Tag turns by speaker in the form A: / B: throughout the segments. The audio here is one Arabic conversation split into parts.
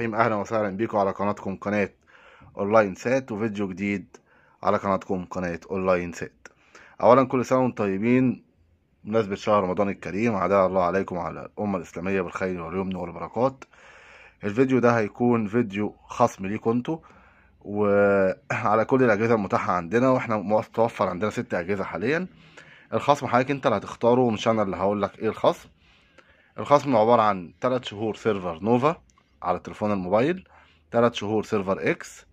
A: الرحيم اهلا وسهلا بيكم على قناتكم قناة اونلاين سات وفيديو جديد على قناتكم قناة اونلاين سات اولا كل سنة وانتم طيبين بمناسبة شهر رمضان الكريم عدا الله عليكم على الامة الاسلامية بالخير واليمن والبركات الفيديو ده هيكون فيديو خصم ليكم انتوا وعلى كل الاجهزة المتاحة عندنا واحنا متوفر عندنا ست اجهزة حاليا الخصم حضرتك انت اللي هتختاره مش انا اللي هقولك ايه الخصم الخصم عبارة عن 3 شهور سيرفر نوفا على تليفون الموبايل ثلاث شهور سيرفر اكس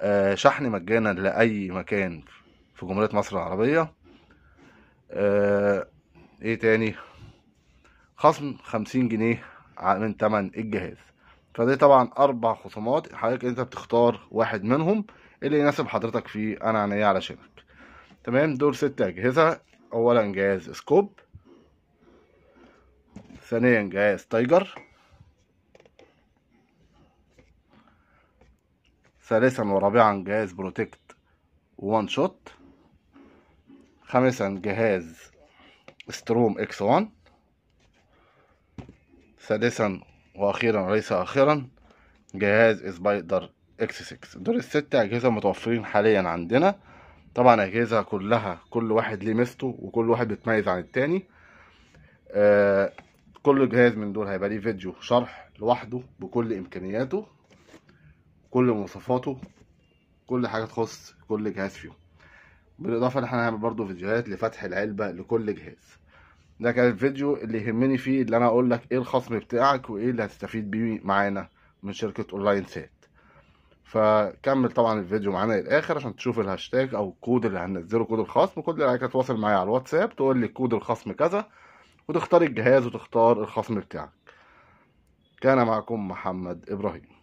A: آه، شحن مجانا لاي مكان في جمهوريه مصر العربيه آه، ايه تاني خصم خمسين جنيه من تمن الجهاز فدي طبعا اربع خصومات حضرتك انت بتختار واحد منهم اللي يناسب حضرتك فيه انا عينيا علشانك تمام دول ست اجهزه اولا جهاز سكوب ثانيا جهاز تايجر ثالثا ورابعا جهاز بروتكت وان شوت خامسا جهاز ستروم اكس 1 سادسا واخيرا وليس اخرا جهاز سبايدر اكس 6 دول الست اجهزه متوفرين حاليا عندنا طبعا اجهزه كلها كل واحد ليه ميزته وكل واحد بيتميز عن التاني آه كل جهاز من دول هيبقى ليه فيديو شرح لوحده بكل امكانياته كل مواصفاته كل حاجه تخص كل جهاز فيهم بالاضافه ان احنا هنعمل برضو فيديوهات لفتح العلبه لكل جهاز ده كان الفيديو اللي يهمني فيه اللي انا اقول لك ايه الخصم بتاعك وايه اللي هتستفيد بيه معانا من شركه اونلاين سات فكمل طبعا الفيديو معانا للاخر عشان تشوف الهاشتاج او الكود اللي هننزله كود الخصم كل اللي عليك تتواصل معايا على الواتساب تقول لي كود الخصم كذا وتختار الجهاز وتختار الخصم بتاعك كان معكم محمد ابراهيم